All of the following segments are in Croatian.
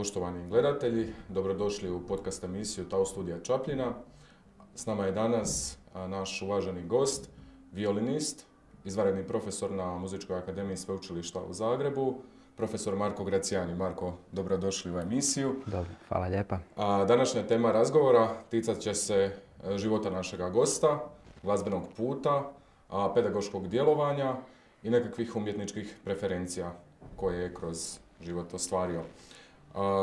Poštovani gledatelji, dobrodošli u podcast emisiju Tao studija Čapljina. S nama je danas naš uvaženi gost, violinist, izvanredni profesor na Muzičkoj akademiji Sveučilišta u Zagrebu, profesor Marko Gracijani. Marko, dobrodošli u emisiju. Dobro, hvala lijepa. A, današnja tema razgovora ticat će se e, života našega gosta, glazbenog puta, pedagoškog djelovanja i nekakvih umjetničkih preferencija koje je kroz život ostvario.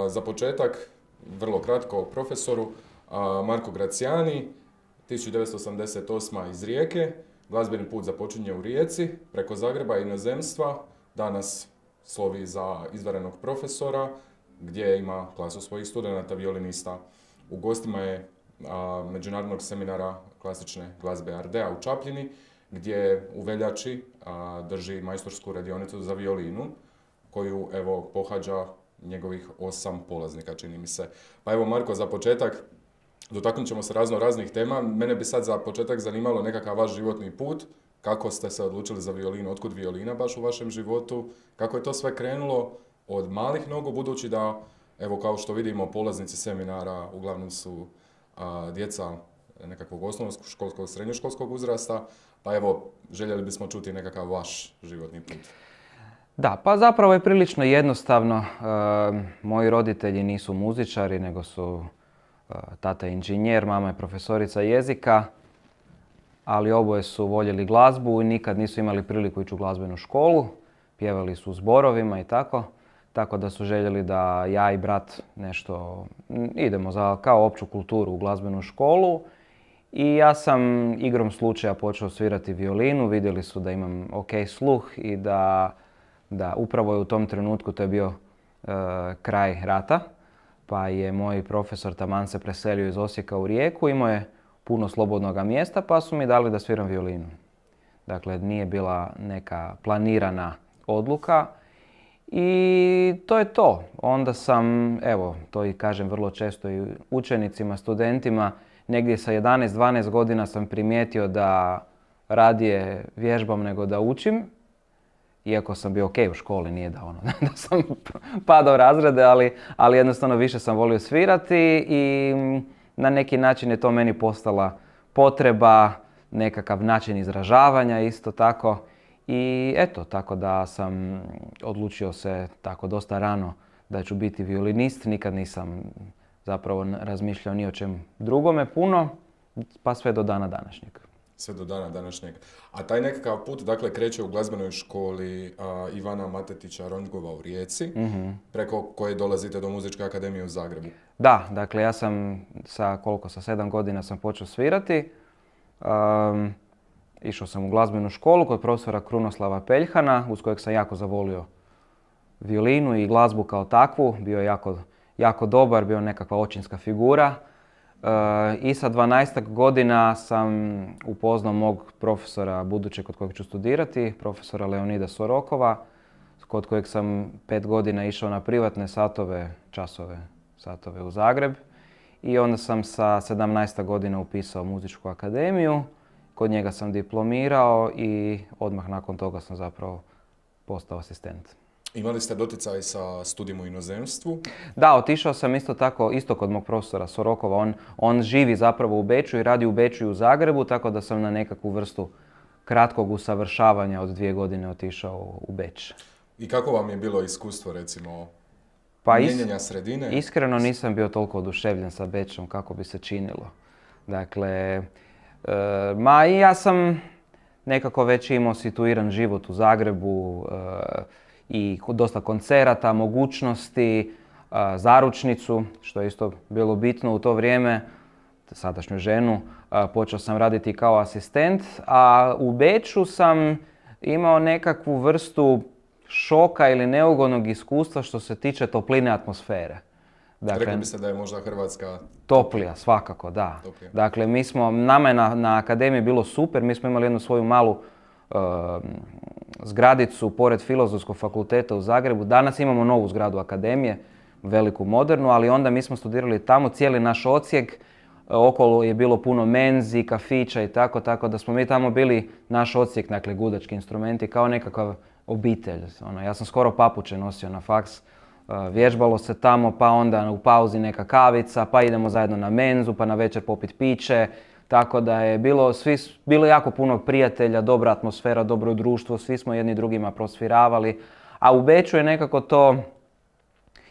Za početak, vrlo kratko o profesoru, Marko Gracijani, 1988. iz Rijeke, glazbeni put započinje u Rijeci, preko Zagreba i inozemstva, danas slovi za izvarenog profesora, gdje ima klasu svojih studenta, violinista. U gostima je međunarodnog seminara klasične glazbe Ardea u Čapljini, gdje u veljači drži majstorsku radionicu za violinu, koju evo pohađa njegovih osam polaznika, čini mi se. Pa evo Marko, za početak, dotaknut ćemo se razno raznih tema. Mene bi sad za početak zanimalo nekakav vaš životni put, kako ste se odlučili za violinu, otkud violina baš u vašem životu, kako je to sve krenulo od malih nogu, budući da, evo kao što vidimo, polaznici seminara uglavnom su djeca nekakvog školskog, srednjoškolskog uzrasta, pa evo, željeli bismo čuti nekakav vaš životni put. Da, pa zapravo je prilično jednostavno. E, moji roditelji nisu muzičari, nego su e, tata inženjer, mama je profesorica jezika, ali oboje su voljeli glazbu i nikad nisu imali priliku ići u glazbenu školu. Pjevali su u zborovima i tako. Tako da su željeli da ja i brat nešto idemo za kao opću kulturu u glazbenu školu. I ja sam igrom slučaja počeo svirati violinu, vidjeli su da imam ok sluh i da da upravo je u tom trenutku, to je bio e, kraj rata, pa je moj profesor taman se preselio iz Osijeka u Rijeku, imao je puno slobodnog mjesta pa su mi dali da sviram violinu. Dakle, nije bila neka planirana odluka i to je to. Onda sam, evo, to i kažem vrlo često i učenicima, studentima, negdje sa 11-12 godina sam primijetio da radije vježbam nego da učim iako sam bio ok u školi, nije da ono, da sam padao razrede, ali, ali jednostavno više sam volio svirati i mm, na neki način je to meni postala potreba, nekakav način izražavanja isto tako. I eto, tako da sam odlučio se tako dosta rano da ću biti violinist, nikad nisam zapravo razmišljao ni o čem drugome puno, pa sve do dana današnjeg sve do dana današnjeg. A taj nekakav put, dakle, kreće u glazbenoj školi Ivana Matetića Rondgova u Rijeci, mhm. preko koje dolazite do Muzičke akademije u Zagrebu. Da, dakle, ja sam sa koliko, sa sedam godina sam počeo svirati. Um, išao sam u glazbenu školu kod profesora Krunoslava Peljhana, uz kojeg sam jako zavolio violinu i glazbu kao takvu. Bio je jako, jako dobar, bio nekakva očinska figura. I sa 12 godina sam upoznao mog profesora budućeg kod kojeg ću studirati, profesora Leonida Sorokova, kod kojeg sam pet godina išao na privatne satove, časove satove u Zagreb. I onda sam sa 17 godina upisao muzičku akademiju. Kod njega sam diplomirao i odmah nakon toga sam zapravo postao asistent. Imali ste doticaj sa studijem u inozemstvu? Da, otišao sam isto tako, isto kod mog profesora Sorokova. On, on živi zapravo u Beču i radi u Beču i u Zagrebu, tako da sam na nekakvu vrstu kratkog usavršavanja od dvije godine otišao u Beč. I kako vam je bilo iskustvo recimo pa mijenjanja sredine? Iskreno nisam bio toliko oduševljen sa Bečom kako bi se činilo. Dakle, e, ma i ja sam nekako već imao situiran život u Zagrebu, e, i dosta koncerata, mogućnosti, zaručnicu, što je isto bilo bitno u to vrijeme, sadašnju ženu, počeo sam raditi kao asistent, a u Beču sam imao nekakvu vrstu šoka ili neugodnog iskustva što se tiče topline atmosfere. Dakle, Rekli bi se da je možda Hrvatska... Toplija, svakako, da. Dakle, mi smo, nama je na, na akademiji bilo super, mi smo imali jednu svoju malu zgradicu pored Filozofskog fakulteta u Zagrebu. Danas imamo novu zgradu akademije, veliku modernu, ali onda mi smo studirali tamo cijeli naš odsjek. E, okolo je bilo puno menzi, kafića i tako, tako da smo mi tamo bili naš odsjek, dakle gudački instrumenti, kao nekakav obitelj. Ono, ja sam skoro papuče nosio na faks, e, vježbalo se tamo, pa onda u pauzi neka kavica, pa idemo zajedno na menzu, pa na večer popit piće. Tako da je bilo, svi, bilo jako puno prijatelja, dobra atmosfera, dobro društvo, svi smo jedni drugima prosviravali. A u Beču je nekako to,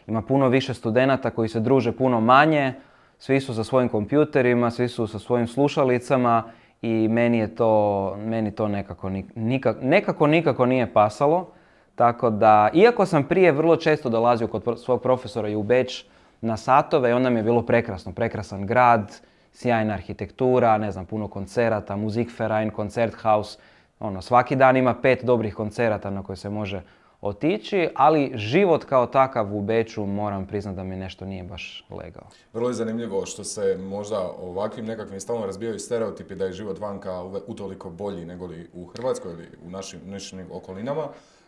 ima puno više studenata koji se druže puno manje, svi su sa svojim kompjuterima, svi su sa svojim slušalicama i meni je to, meni to nekako, nikako, nekako nikako nije pasalo. Tako da, iako sam prije vrlo često dolazio kod svog profesora i u Beč na satove onda mi je bilo prekrasno, prekrasan grad, sjajna arhitektura, ne znam, puno koncerata, Musikverein, koncert house, ono, svaki dan ima pet dobrih koncerata na koje se može otići, ali život kao takav u Beču moram priznati da mi nešto nije baš legao. Vrlo je zanimljivo što se možda ovakvim nekakvim stavom razbijaju stereotipi da je život vanka utoliko bolji nego li u Hrvatskoj ili u našim, našim okolinama.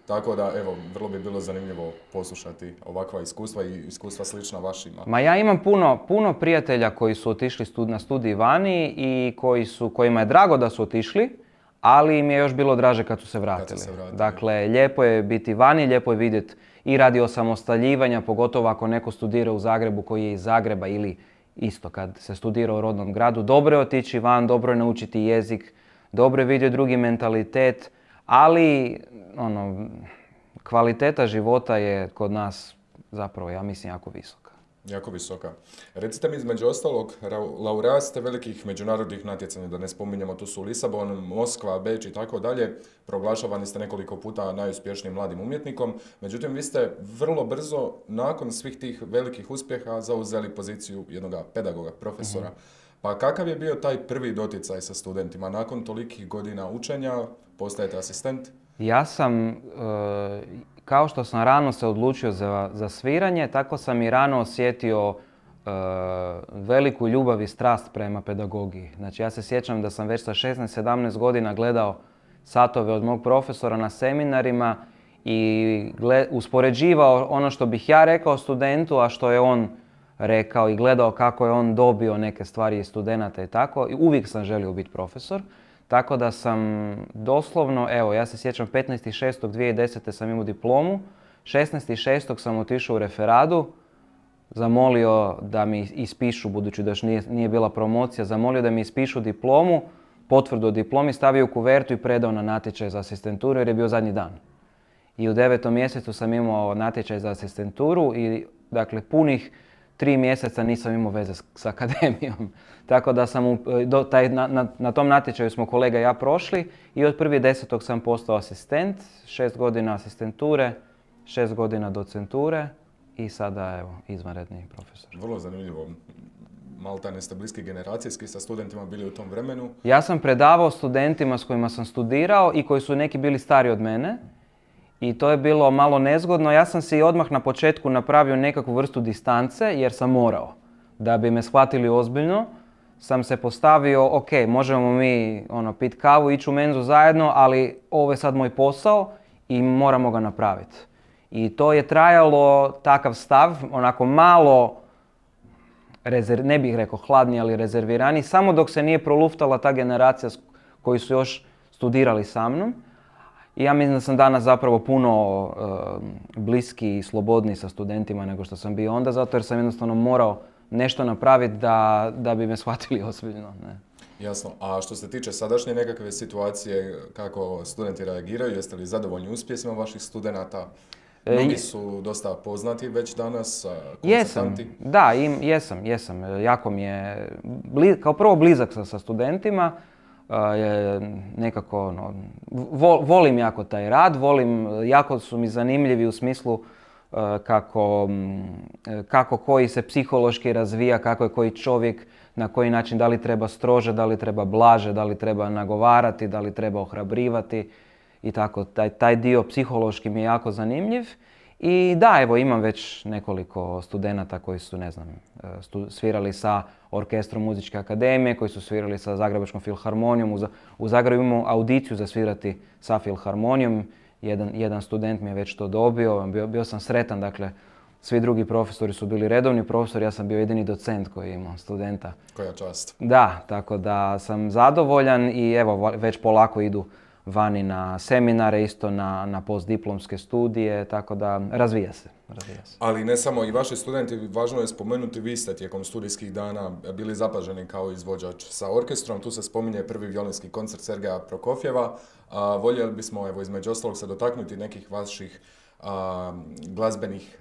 Tako da, evo, vrlo bi bilo zanimljivo poslušati ovakva iskustva i iskustva slična vašima. Ma ja imam puno, puno prijatelja koji su otišli stud, na studiji vani i koji su, kojima je drago da su otišli, ali im je još bilo draže kad su se vratili. Su se vratili. Dakle, lijepo je biti vani, lijepo je vidjeti i radi osamostaljivanja, pogotovo ako neko studira u Zagrebu koji je iz Zagreba ili isto kad se studira u rodnom gradu. Dobro je otići van, dobro je naučiti jezik, dobro je vidjeti drugi mentalitet, ali, ono, kvaliteta života je kod nas zapravo, ja mislim, jako visoka. Jako visoka. Recite mi između ostalog, laureat ste velikih međunarodnih natjecanja, da ne spominjemo, tu su Lisabon, Moskva, Beč i tako dalje. Proglašavani ste nekoliko puta najuspješnijim mladim umjetnikom. Međutim, vi ste vrlo brzo, nakon svih tih velikih uspjeha, zauzeli poziciju jednog pedagoga, profesora. Mhm. Pa kakav je bio taj prvi doticaj sa studentima nakon tolikih godina učenja, postajete asistent? Ja sam, e, kao što sam rano se odlučio za, sviranje, tako sam i rano osjetio e, veliku ljubav i strast prema pedagogiji. Znači ja se sjećam da sam već sa 16-17 godina gledao satove od mog profesora na seminarima i uspoređivao ono što bih ja rekao studentu, a što je on rekao i gledao kako je on dobio neke stvari iz studenta i tako. I uvijek sam želio biti profesor. Tako da sam doslovno, evo ja se sjećam 15.6.2010. sam imao diplomu, 16.6. sam otišao u referadu, zamolio da mi ispišu, budući da još nije, bila promocija, zamolio da mi ispišu diplomu, potvrdu o diplomi, stavio u kuvertu i predao na natječaj za asistenturu jer je bio zadnji dan. I u devetom mjesecu sam imao natječaj za asistenturu i dakle punih tri mjeseca nisam imao veze s akademijom. Tako da sam, e, na, tom natječaju smo kolega i ja prošli i od prvi desetog sam postao asistent, šest godina asistenture, šest godina docenture i sada evo, izvanredni profesor. Vrlo zanimljivo. Maltane ste generacijski sa studentima bili u tom vremenu. Ja sam predavao studentima s kojima sam studirao i koji su neki bili stari od mene i to je bilo malo nezgodno. Ja sam si odmah na početku napravio nekakvu vrstu distance jer sam morao. Da bi me shvatili ozbiljno, sam se postavio, ok, možemo mi ono, pit kavu, ići u menzu zajedno, ali ovo je sad moj posao i moramo ga napraviti. I to je trajalo takav stav, onako malo, rezerv, ne bih rekao hladni, ali rezervirani, samo dok se nije proluftala ta generacija koji su još studirali sa mnom ja mislim da sam danas zapravo puno e, bliski i slobodni sa studentima nego što sam bio onda, zato jer sam jednostavno morao nešto napraviti da, da bi me shvatili ozbiljno. Ne. Jasno. A što se tiče sadašnje nekakve situacije, kako studenti reagiraju, jeste li zadovoljni uspjesima vaših studenata? E, Mnogi su dosta poznati već danas, Jesam, da, im, jesam, jesam. E, jako mi je, kao prvo blizak sam sa studentima, je nekako ono, volim jako taj rad, volim, jako su mi zanimljivi u smislu e, kako, e, kako koji se psihološki razvija, kako je koji čovjek, na koji način, da li treba strože, da li treba blaže, da li treba nagovarati, da li treba ohrabrivati i tako. Taj, taj dio psihološki mi je jako zanimljiv. I da, evo imam već nekoliko studenata koji su, ne znam, e, svirali sa orkestrom muzičke akademije, koji su svirali sa Zagrebačkom filharmonijom. U, u Zagrebu imamo audiciju za svirati sa filharmonijom. Jedan, jedan student mi je već to dobio, bio, bio sam sretan, dakle, svi drugi profesori su bili redovni profesori, ja sam bio jedini docent koji je imao studenta. Koja čast. Da, tako da sam zadovoljan i evo, već polako idu vani na seminare, isto na, na postdiplomske studije, tako da razvija se, razvija se. Ali ne samo i vaši studenti, važno je spomenuti, vi ste tijekom studijskih dana bili zapaženi kao izvođač sa orkestrom, tu se spominje prvi violinski koncert Sergeja Prokofjeva, a, voljeli bismo evo, između ostalog se dotaknuti nekih vaših a, glazbenih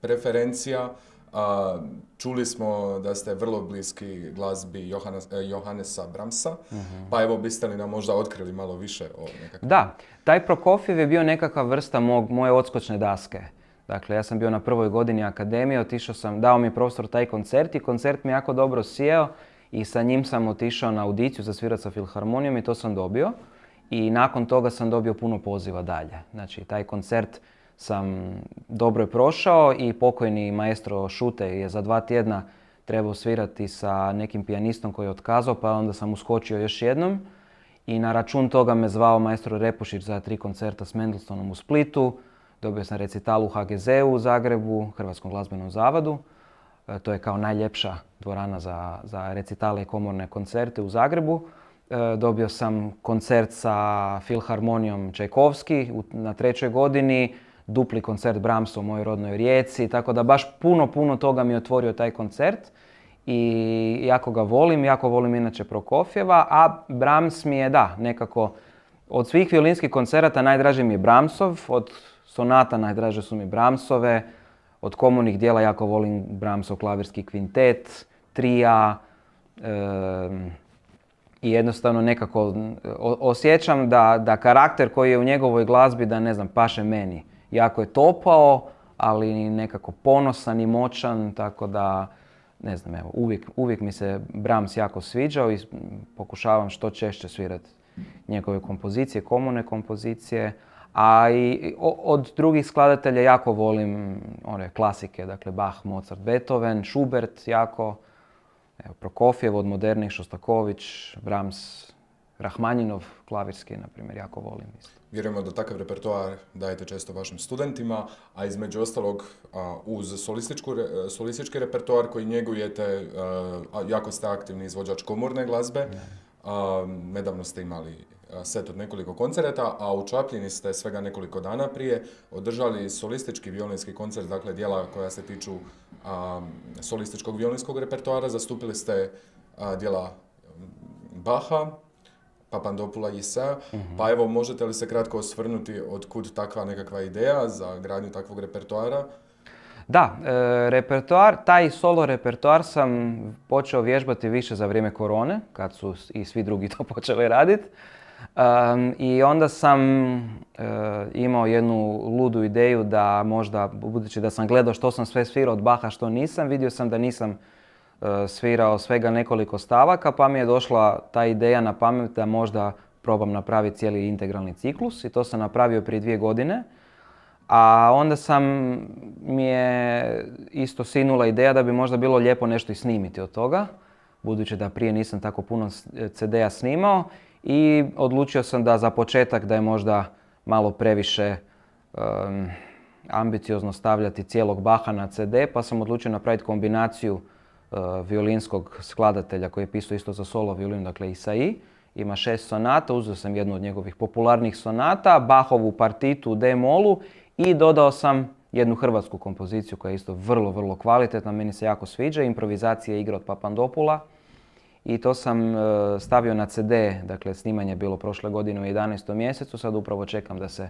preferencija, a, čuli smo da ste vrlo bliski glazbi Johannes, e, Johannesa Bramsa, uh-huh. Mhm. pa evo biste li nam možda otkrili malo više o nekakvom... Da, taj Prokofjev je bio nekakva vrsta mog, moje odskočne daske. Dakle, ja sam bio na prvoj godini akademije, otišao sam, dao mi je profesor taj koncert i koncert mi jako dobro sjeo i sa njim sam otišao na audiciju za svirat sa Filharmonijom i to sam dobio. I nakon toga sam dobio puno poziva dalje. Znači, taj koncert sam dobro prošao i pokojni maestro Šute je za dva tjedna trebao svirati sa nekim pijanistom koji je otkazao, pa onda sam uskočio još jednom. I na račun toga me zvao maestro Repušić za tri koncerta s Mendelstonom u Splitu. Dobio sam recital u HGZ-u Zagrebu, Hrvatskom glazbenom zavadu. E, to je kao najljepša dvorana za, recitale i komorne koncerte u Zagrebu. E, dobio sam koncert sa Filharmonijom Čajkovski na trećoj godini dupli koncert Brahmsa u mojoj rodnoj rijeci, tako da baš puno, puno toga mi je otvorio taj koncert i jako ga volim, jako volim inače Prokofjeva, a Brahms mi je, da, nekako od svih violinskih koncerata najdraži mi je Brahmsov, od sonata najdraže su mi Brahmsove, od komunih dijela jako volim Brahmsov klavirski kvintet, trija, i jednostavno nekako osjećam da, da karakter koji je u njegovoj glazbi da ne znam paše meni jako je topao, ali nekako ponosan i moćan, tako da ne znam, evo, uvijek, uvijek mi se Brahms jako sviđao i pokušavam što češće svirati njegove kompozicije, komune kompozicije. A i od drugih skladatelja jako volim one klasike, dakle Bach, Mozart, Beethoven, Schubert jako, evo, Prokofjev od modernih, Šostaković, Brahms, Rahmanjinov klavirski, na primjer, jako volim isto. Vjerujemo da takav repertoar dajete često vašim studentima, a između ostalog uz solistički repertoar koji njegujete, jako ste aktivni izvođač komorne glazbe, nedavno ste imali set od nekoliko koncerta, a u Čapljini ste svega nekoliko dana prije održali solistički violinski koncert, dakle dijela koja se tiču solističkog violinskog repertoara, zastupili ste dijela Baha, Papandopula Isaja, isa. Mhm. pa evo možete li se kratko osvrnuti od kud takva nekakva ideja za gradnju takvog repertoara? Da, e, repertoar, taj solo repertoar sam počeo vježbati više za vrijeme korone, kad su i svi drugi to počeli raditi. I onda sam e, imao jednu ludu ideju da možda, budući da sam gledao što sam sve svirao od Baha, što nisam, vidio sam da nisam E, svirao svega nekoliko stavaka pa mi je došla ta ideja na pamet da možda probam napraviti cijeli integralni ciklus i to sam napravio prije dvije godine. A onda sam mi je isto sinula ideja da bi možda bilo lijepo nešto i snimiti od toga, budući da prije nisam tako puno e, CD-a snimao i odlučio sam da za početak da je možda malo previše ambiciozno stavljati cijelog Baha na CD, pa sam odlučio napraviti kombinaciju Eh, violinskog skladatelja koji je pisao isto za solo violinu, dakle Isai. Ima šest sonata, uzeo sam jednu od njegovih popularnih sonata, Bahovu partitu u D-molu i dodao sam jednu hrvatsku kompoziciju koja je isto vrlo, vrlo kvalitetna, meni se jako sviđa, improvizacija igra od Papandopula. I to sam eh, stavio na CD, dakle snimanje je bilo prošle godine u 11. mjesecu, sad upravo čekam da se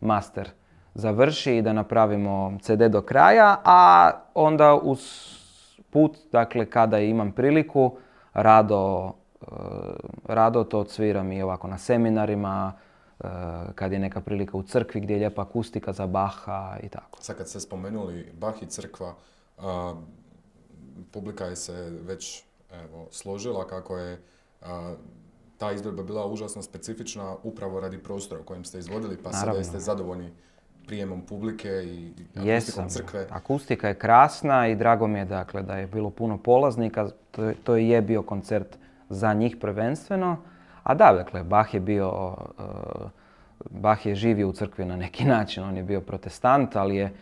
master završi i da napravimo CD do kraja, a onda uz put, dakle kada imam priliku, rado, eh, rado to odsviram i ovako na seminarima, eh, kad je neka prilika u crkvi gdje je lijepa akustika za Baha i tako. Sad kad ste spomenuli bahi i crkva, eh, publika je se već evo, složila kako je ta izvedba bila užasno specifična upravo radi prostora u kojem ste izvodili, pa sada jeste zadovoljni prijemom publike i akustikom crkve. Akustika je krasna i drago mi je dakle da je bilo puno polaznika. To, to je bio koncert za njih prvenstveno. A da, dakle, Bach je bio... Uh, Bach je živio u crkvi na neki način. On je bio protestant, ali je e,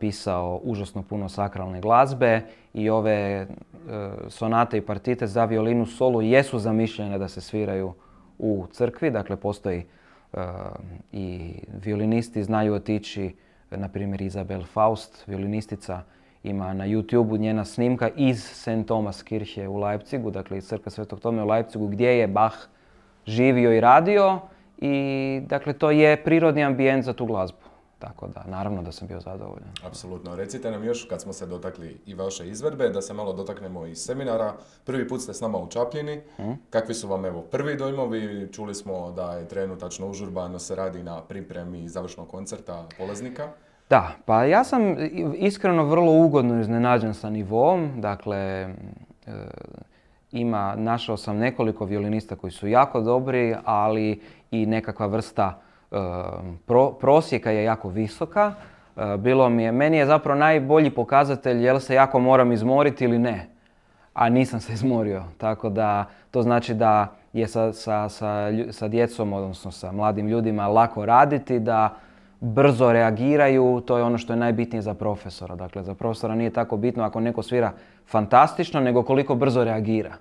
pisao užasno puno sakralne glazbe i ove e, sonate i partite za violinu solo jesu zamišljene da se sviraju u crkvi. Dakle, postoji i violinisti znaju otići, na primjer Izabel Faust, violinistica, ima na youtube njena snimka iz St. Thomas Kirche u Leipzigu, dakle iz crkve Svetog Tome u Leipzigu, gdje je Bach živio i radio i dakle to je prirodni ambijent za tu glazbu. Tako da, naravno da sam bio zadovoljan. Apsolutno. Recite nam još, kad smo se dotakli i vaše izvedbe, da se malo dotaknemo i seminara. Prvi put ste s nama u Čapljini. Mhm. Kakvi su vam evo prvi dojmovi? Čuli smo da je trenutačno užurbano se radi na pripremi završnog koncerta polaznika. Da, pa ja sam iskreno vrlo ugodno iznenađen sa nivom. Dakle, e, ima, našao sam nekoliko violinista koji su jako dobri, ali i nekakva vrsta prosjeka je jako visoka. Bilo mi je, meni je zapravo najbolji pokazatelj jel se jako moram izmoriti ili ne. A nisam se izmorio, tako da to znači da je sa, sa, sa, sa djecom, odnosno sa mladim ljudima lako raditi, da brzo reagiraju, to je ono što je najbitnije za profesora. Dakle, za profesora nije tako bitno ako neko svira fantastično, nego koliko brzo reagira.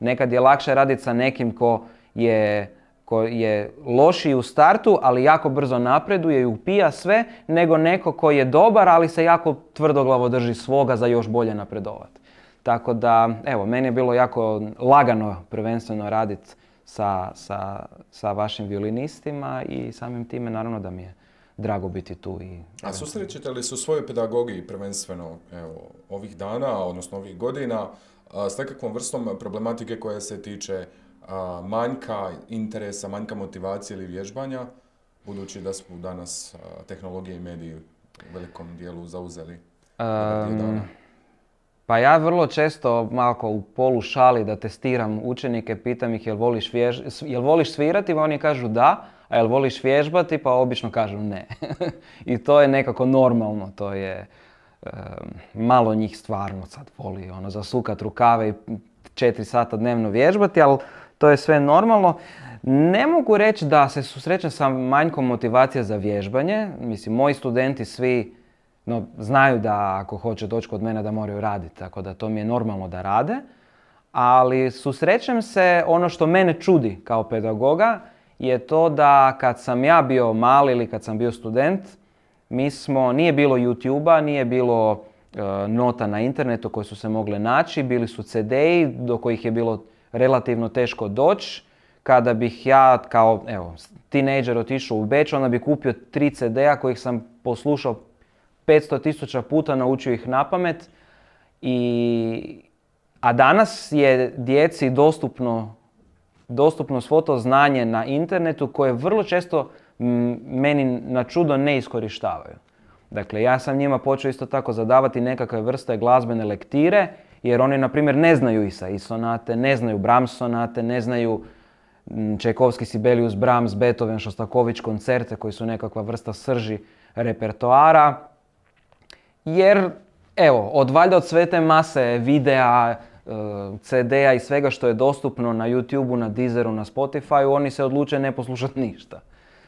Nekad je lakše raditi sa nekim ko je koji je lošiji u startu, ali jako brzo napreduje i upija sve, nego neko koji je dobar, ali se jako tvrdoglavo drži svoga za još bolje napredovati. Tako da, evo, meni je bilo jako lagano prvenstveno raditi sa, sa, sa vašim violinistima i samim time naravno da mi je drago biti tu. I, A susrećete li se su u svojoj pedagogiji prvenstveno evo, ovih dana, odnosno ovih godina, s nekakvom vrstom problematike koja se tiče manjka interesa, manjka motivacije ili vježbanja, budući da smo danas tehnologije i mediji u velikom dijelu zauzeli? pa ja vrlo često, malo u polu šali da testiram učenike, pitam ih jel voliš, voliš svirati, pa oni kažu da, a jel voliš vježbati, pa obično kažu ne. I to je nekako normalno, to je... malo njih stvarno sad voli ono, zasukat rukave i četiri sata dnevno vježbati, ali to je sve normalno. Ne mogu reći da se susrećem sa manjkom motivacija za vježbanje. Mislim, moji studenti svi no, znaju da ako hoće doći kod mene da moraju raditi, tako da to mi je normalno da rade. Ali susrećem se, ono što mene čudi kao pedagoga je to da kad sam ja bio mali ili kad sam bio student, mi smo, nije bilo YouTube-a, nije bilo e, nota na internetu koje su se mogle naći, bili su CD-i do kojih je bilo relativno teško doći. Kada bih ja kao evo, tinejdžer otišao u Beč, onda bih kupio tri CD-a kojih sam poslušao 500 tisuća puta, naučio ih na pamet. I, a danas je djeci dostupno, dostupno svo to znanje na internetu koje vrlo često meni na čudo ne iskorištavaju. Dakle, ja sam njima počeo isto tako zadavati nekakve vrste glazbene lektire jer oni, na primjer, ne znaju Isa i sonate, ne znaju Brahms sonate, ne znaju mm, Čajkovski, Sibelius, Brahms, Beethoven, Šostaković koncerte koji su nekakva vrsta srži repertoara. Jer, evo, od valjda od sve te mase videa, e, CD-a i svega što je dostupno na YouTube-u, na Deezeru, na Spotify-u, oni se odluče ne poslušati ništa.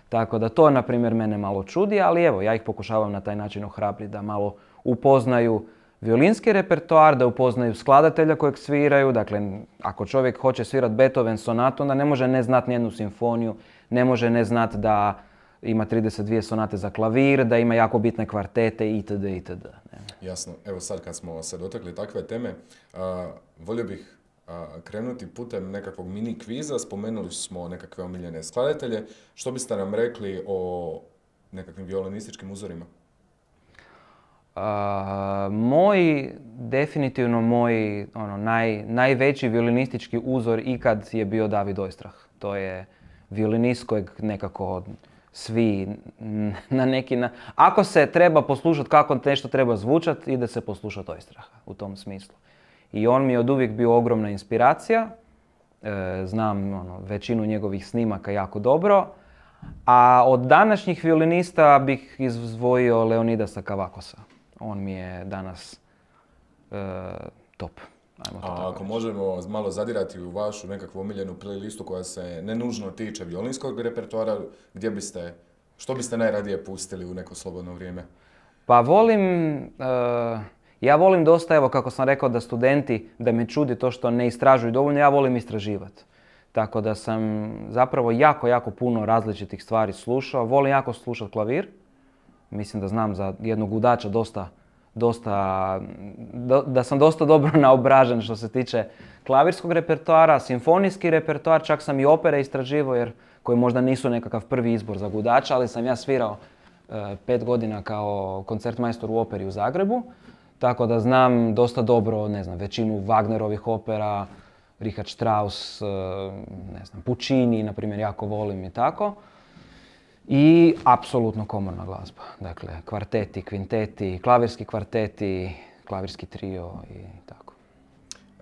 Tako da to, na primjer, mene malo čudi, ali evo, ja ih pokušavam na taj način ohrabriti da malo upoznaju violinski repertoar, da upoznaju skladatelja kojeg sviraju, dakle ako čovjek hoće svirati Beethoven sonatu, onda ne može ne znat nijednu simfoniju, ne može ne znat da ima 32 sonate za klavir, da ima jako bitne kvartete itd. itd. Jasno, evo sad kad smo se dotakli takve teme, volio bih krenuti putem nekakvog mini kviza, spomenuli smo nekakve omiljene skladatelje, što biste nam rekli o nekakvim violinističkim uzorima? Moj, definitivno moj ono, najveći violinistički uzor ikad je bio David Oistrah. To je violinist kojeg nekako svi na neki na... Ako se treba poslušati kako nešto treba zvučat, ide se poslušati Oistraha u tom smislu. I on mi je od uvijek bio ogromna inspiracija. E, znam ono, većinu njegovih snimaka jako dobro. A od današnjih violinista bih izvojio Leonidasa Kavakosa on mi je danas e, top. ako možemo malo zadirati u vašu nekakvu omiljenu playlistu koja se ne nužno tiče violinskog repertoara, gdje biste, što biste najradije pustili u neko slobodno vrijeme? Pa volim, e, ja volim dosta, evo kako sam rekao da studenti, da me čudi to što ne istražuju dovoljno, ja volim istraživati. Tako da sam zapravo jako, jako puno različitih stvari slušao. Volim jako slušati klavir. Mislim da znam za jednog udača dosta, dosta da sam dosta dobro naobražen što se tiče klavirskog repertoara, simfonijski repertoar, čak sam i opere istraživao jer koji možda nisu nekakav prvi izbor za gudača, ali sam ja svirao e, pet godina kao koncertmajstor u operi u Zagrebu, tako da znam dosta dobro, ne znam, većinu Wagnerovih opera, Richard Strauss, e, ne znam, Puccini, na primjer, jako volim i tako. I apsolutno komorna glazba. Dakle, kvarteti, kvinteti, klavirski kvarteti, klavirski trio i tako.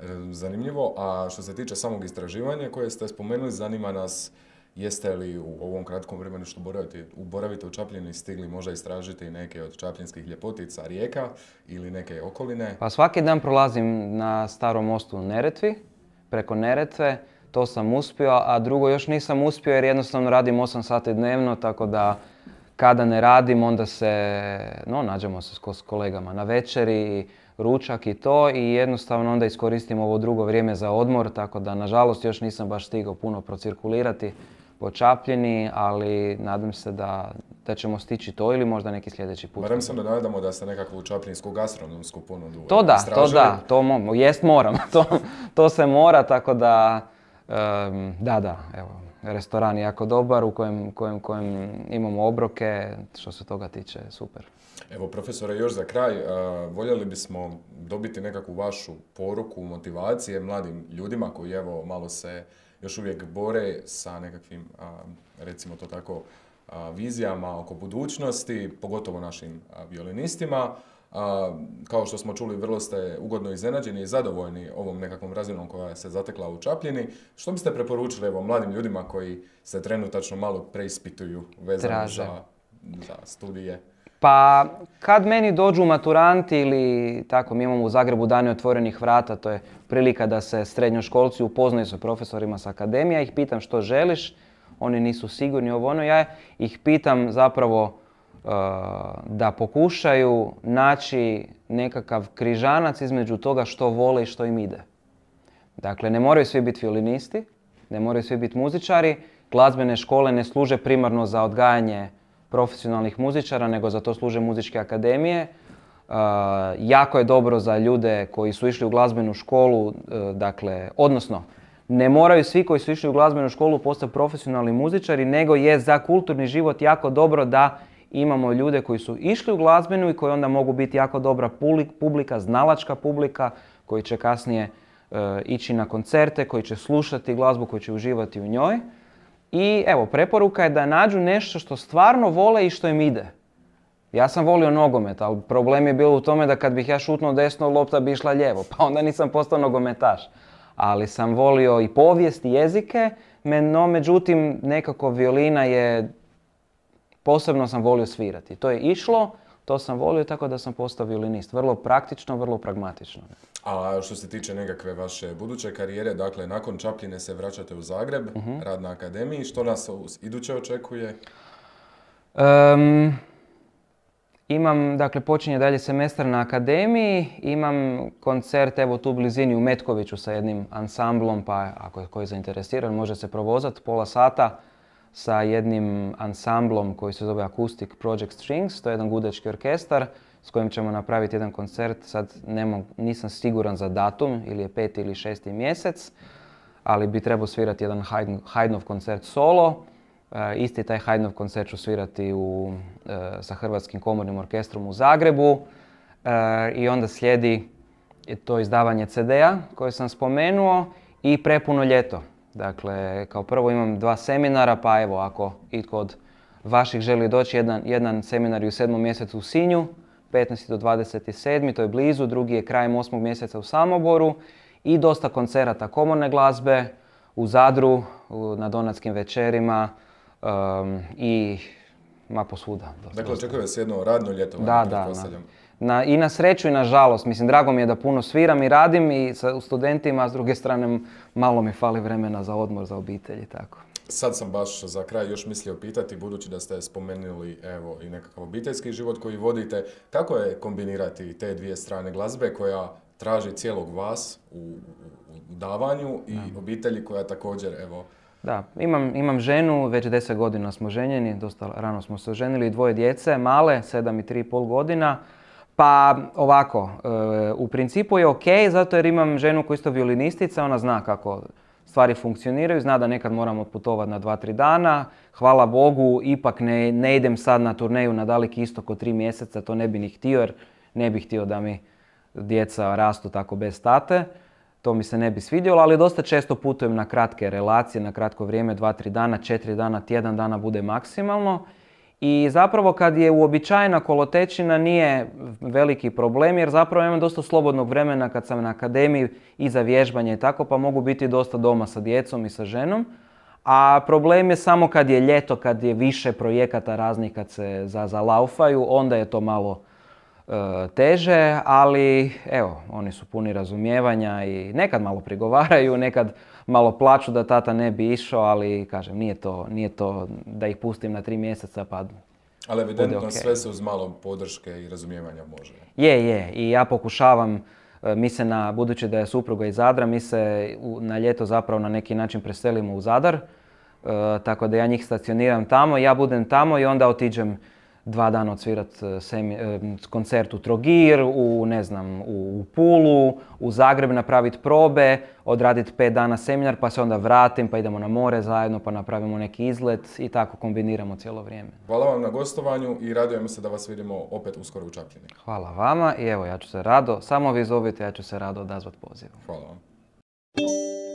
E, zanimljivo, a što se tiče samog istraživanja koje ste spomenuli, zanima nas jeste li u ovom kratkom vremenu što boravite, boravite u Čapljini stigli možda istražiti neke od čapljinskih ljepotica rijeka ili neke okoline? Pa svaki dan prolazim na starom mostu u Neretvi, preko Neretve to sam uspio, a drugo još nisam uspio jer jednostavno radim 8 sati dnevno, tako da kada ne radim onda se, no nađemo se s kolegama na večeri, ručak i to i jednostavno onda iskoristim ovo drugo vrijeme za odmor, tako da nažalost još nisam baš stigao puno procirkulirati po Čapljini, ali nadam se da, da ćemo stići to ili možda neki sljedeći put. Barem se da nadamo da ste nekakvu čapljinsku gastronomsku ponudu To da, to da, to jest moram, to se mora, tako da da, da, evo, restoran je jako dobar u kojem, imamo obroke, što se toga tiče, super. Evo, profesore, još za kraj, voljeli bismo dobiti nekakvu vašu poruku, motivacije mladim ljudima koji evo malo se još uvijek bore sa nekakvim, recimo to tako, vizijama oko budućnosti, pogotovo našim violinistima. A, kao što smo čuli, vrlo ste ugodno iznenađeni i zadovoljni ovom nekakvom razinom koja se zatekla u Čapljini. Što biste preporučili evo, mladim ljudima koji se trenutačno malo preispituju vezano za, studije? Pa kad meni dođu maturanti ili tako, mi imamo u Zagrebu dane otvorenih vrata, to je prilika da se srednjoškolci upoznaju sa profesorima sa akademija, ih pitam što želiš, oni nisu sigurni ovo ono, ja ih pitam zapravo da pokušaju naći nekakav križanac između toga što vole i što im ide. Dakle, ne moraju svi biti violinisti, ne moraju svi biti muzičari, glazbene škole ne služe primarno za odgajanje profesionalnih muzičara, nego za to služe muzičke akademije. jako je dobro za ljude koji su išli u glazbenu školu, e, dakle, odnosno, ne moraju svi koji su išli u glazbenu školu postati profesionalni muzičari, nego je za kulturni život jako dobro da imamo ljude koji su išli u glazbenu i koji onda mogu biti jako dobra publika, znalačka publika koji će kasnije eh, ići na koncerte, koji će slušati glazbu, koji će uživati u njoj. I evo, preporuka je da nađu nešto što stvarno vole i što im ide. Ja sam volio nogomet, ali problem je bilo u tome da kad bih ja šutnuo desno, lopta bi išla lijevo, pa onda nisam postao nogometaš. Ali sam volio i povijest i jezike, no međutim nekako violina je Posebno sam volio svirati. To je išlo, to sam volio tako da sam postao violinist. Vrlo praktično, vrlo pragmatično. A što se tiče nekakve vaše buduće karijere, dakle nakon Čapljine se vraćate u Zagreb, mhm. rad na akademiji. Što nas iduće očekuje? imam, dakle počinje dalje semestar na akademiji, imam koncert evo tu blizini u Metkoviću sa jednim ansamblom, pa ako je koji zainteresiran može se provozati pola sata sa jednim ansamblom koji se zove Acoustic Project Strings, to je jedan gudački orkestar s kojim ćemo napraviti jedan koncert, sad nisam siguran za datum, ili je peti ili šesti mjesec, ali bi trebao svirati jedan Haydnov koncert solo. E, isti taj Haydnov koncert ću svirati u, e, sa Hrvatskim komornim orkestrom u Zagrebu. E, I onda slijedi to izdavanje CD-a koje sam spomenuo i prepuno ljeto. Dakle, kao prvo imam dva seminara, pa evo ako itko od vaših želi doći, jedan, jedan seminar je u sedmom mjesecu u Sinju, 15. do 27. to je blizu, drugi je krajem 8. mjeseca u Samoboru i dosta koncerata komorne glazbe u Zadru, na Donatskim večerima um, i ma posvuda. dakle, očekuje se jedno radno ljeto. Da, da na, i na sreću i na žalost. Mislim, drago mi je da puno sviram i radim i sa studentima, a s druge strane malo mi fali vremena za odmor, za obitelj i tako. Sad sam baš za kraj još mislio pitati, budući da ste spomenuli evo, i nekakav obiteljski život koji vodite, kako je kombinirati te dvije strane glazbe koja traži cijelog vas u, davanju i obitelji koja također evo, da, imam, imam ženu, već deset godina smo ženjeni, dosta rano smo se oženili, dvoje djece, male, sedam i pol godina. Pa ovako, e, u principu je ok, zato jer imam ženu koja je isto violinistica, ona zna kako stvari funkcioniraju, zna da nekad moramo putovati na 2-3 dana. Hvala Bogu, ipak ne, idem sad na turneju na daleki istok od 3 mjeseca, to ne bi ni htio jer ne bih htio da mi djeca rastu tako bez tate. To mi se ne bi svidjelo, ali dosta često putujem na kratke relacije, na kratko vrijeme, 2 tri dana, četiri dana, tjedan dana bude maksimalno. I zapravo kad je uobičajena kolotečina nije veliki problem jer zapravo imam dosta slobodnog vremena kad sam na akademiji i za vježbanje i tako pa mogu biti dosta doma sa djecom i sa ženom. A problem je samo kad je ljeto, kad je više projekata raznih kad se zalaufaju, onda je to malo e, teže, ali evo, oni su puni razumijevanja i nekad malo prigovaraju, nekad malo plaću da tata ne bi išao, ali kažem, nije to, nije to da ih pustim na tri mjeseca pa ali evidentno sve se uz malo podrške i razumijevanja može. Je, je. I ja pokušavam, e, mi se na, budući da je supruga iz Zadra, mi se na ljeto zapravo na neki način preselimo u Zadar. E, tako da ja njih stacioniram tamo, ja budem tamo i onda otiđem dva dana odsvirat e, e, koncert u Trogir, u ne znam, u Pulu, u Zagreb napraviti probe, odraditi pet dana seminar pa se onda vratim pa idemo na more zajedno pa napravimo neki izlet i tako kombiniramo cijelo vrijeme. Hvala vam na gostovanju i radujemo se da vas vidimo opet uskoro u Čapljini. Hvala vama i evo ja ću se rado, samo vi zovite, ja ću se rado odazvat pozivom. Hvala vam.